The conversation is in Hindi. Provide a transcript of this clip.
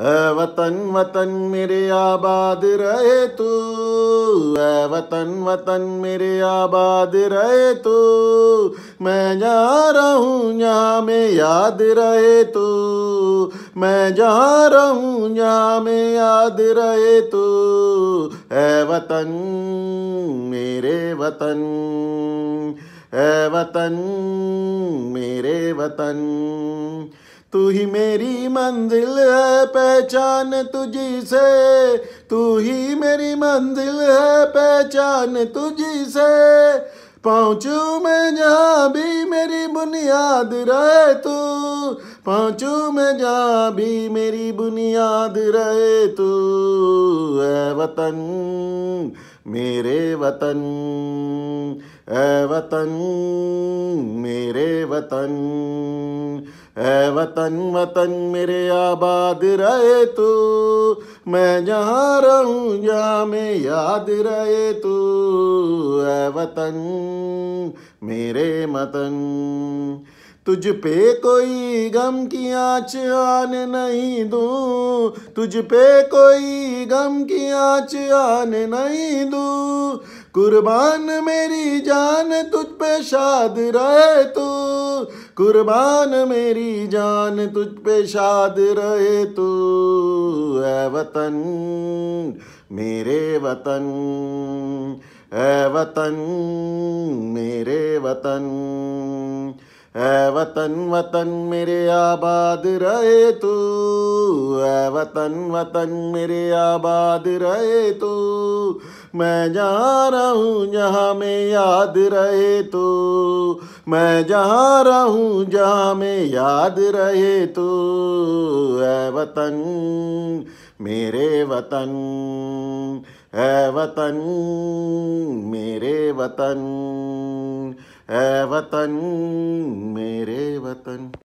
वतन वतन मेरे आबाद रहे तू वतन वतन मेरे आबाद रहे तू मैं जा रहा हूँ यहाँ में याद रहे तू मैं जा रहा हूँ यहाँ में याद रहे तू है वतन मेरे वतन है वतन मेरे वतन तू ही मेरी मंजिल है पहचान तुझी से तू ही मेरी मंजिल है पहचान तुझी से पहुँचू मैं जहाँ भी मेरी बुनियाद रहे तू पहुँचू मैं जहाँ भी मेरी बुनियाद रहे तू है वतन मेरे वतन ए वतन मेरे वतन ए वतन वतन मेरे आबाद रहे तू मैं जहाँ रहूँ जहाँ मैं याद रहे तू ए वतन मेरे मतन तुझ पे कोई गम की आँच आने नहीं दूँ तुझ पे कोई गम की आँच आने नहीं दूँ कुर्बान मेरी जान तुझ पे शाद रहे तू कुर्बान मेरी जान तुझ पे शाद रहे तू है वतन मेरे वतन ऐ वतन मेरे वतन ऐ वतन वतन मेरे आबाद रहे तू ऐ वतन वतन मेरे आबाद रहे तू मैं जहाँ रहूँ जहाँ में याद रहे तो मैं जहाँ रहूँ जहाँ में याद रहे तो ऐ वतन मेरे वतन ऐ वतन मेरे वतन वतन मेरे वतन